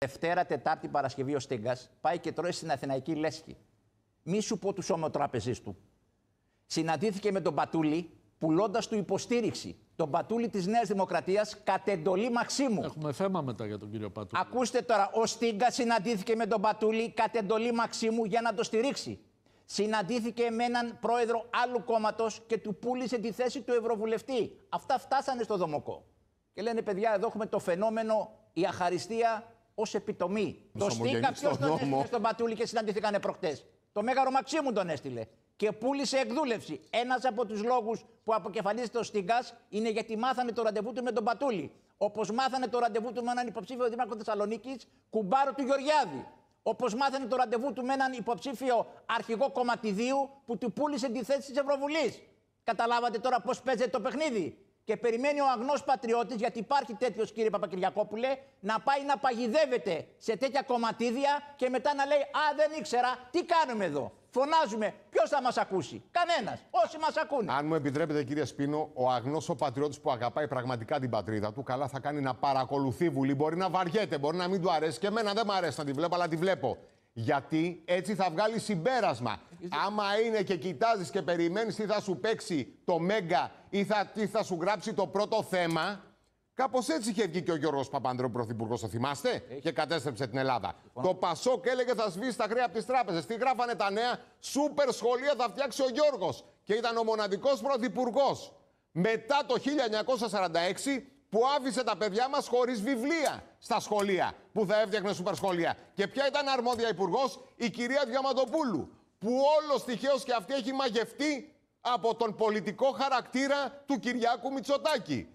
Δευτέρα, Τετάρτη, Παρασκευή ο Στίγκα πάει και τρώει στην Αθηναϊκή Λέσχη. Μη σου πω τους τράπεζή του. Συναντήθηκε με τον Πατούλη, πουλώντας του υποστήριξη. Τον Πατούλη της Νέας Δημοκρατίας κατ' εντολή Μαξίμου. Έχουμε θέμα μετά για τον κύριο Πατούλη. Ακούστε τώρα, ο Στίγκα συναντήθηκε με τον Πατούλη κατ' εντολή Μαξίμου για να το στηρίξει. Συναντήθηκε με έναν πρόεδρο άλλου κόμματος και του πούλησε τη θέση του Ευρωβουλευτή. Αυτά φτάσανε στο Δομοκό. Και λένε, παιδιά, εδώ έχουμε το φαινόμενο η αχαριστία ως επιτομή. Το Στίκα ποιος τον έστειλε στον Πατούλη και συναντηθήκανε προχτές. Το Μέγαρο Μαξίμου τον έστειλε. Και πούλησε εκδούλευση. Ένας από τους λόγους που αποκεφαλίζεται ο Στίκα είναι γιατί μάθανε το ραντεβού του με τον Πατούλη. Όπως μάθανε το ραντεβού του με έναν υποψήφιο δήμαρχο Θεσσαλονίκης, κουμπάρο του Γεωργιάδη. Όπως μάθανε το ραντεβού του με έναν υποψήφιο αρχηγό κομματιδίου που του πούλησε τη θέση της Ευρωβουλής. Καταλάβατε τώρα πώς παίζεται το παιχνίδι και περιμένει ο αγνός πατριώτης, γιατί υπάρχει τέτοιος κύριε Παπακυριακόπουλε, να πάει να παγιδεύεται σε τέτοια κομματίδια και μετά να λέει Α, δεν ήξερα, τι κάνουμε εδώ. Φωνάζουμε, ποιος θα μας ακούσει. Κανένας. Όσοι μας ακούνε. Αν μου επιτρέπετε, κύριε Σπίνο, ο αγνός ο πατριώτης που αγαπάει πραγματικά την πατρίδα του, καλά θα κάνει να παρακολουθεί βουλή. Μπορεί να βαριέται, μπορεί να μην του αρέσει. Και εμένα δεν μου αρέσει να τη βλέπω, αλλά τη βλέπω. Γιατί έτσι θα βγάλει συμπέρασμα. Άμα είναι και κοιτάζεις και περιμένεις τι θα σου παίξει το Μέγκα ή θα, τι θα σου γράψει το πρώτο θέμα. Κάπως έτσι είχε βγει και ο Γιώργος Παπανδρέου Πρωθυπουργός, το θυμάστε, και κατέστρεψε την Ελλάδα. Λοιπόν. Το Πασόκ έλεγε θα σβήσει τα χρέα από τις τράπεζες. Τι γράφανε τα νέα, σούπερ σχολεία θα φτιάξει ο Γιώργος. Και ήταν ο μοναδικός πρωθυπουργός. Μετά το 1946 που άφησε τα παιδιά μας χωρίς βιβλία στα σχολεία που θα έφτιαχνε σούπερ σχολεία. Και ποια ήταν αρμόδια υπουργός, η κυρία Διαμαντοπούλου, που όλο τυχαίω και αυτή έχει μαγευτεί από τον πολιτικό χαρακτήρα του Κυριάκου Μητσοτάκη.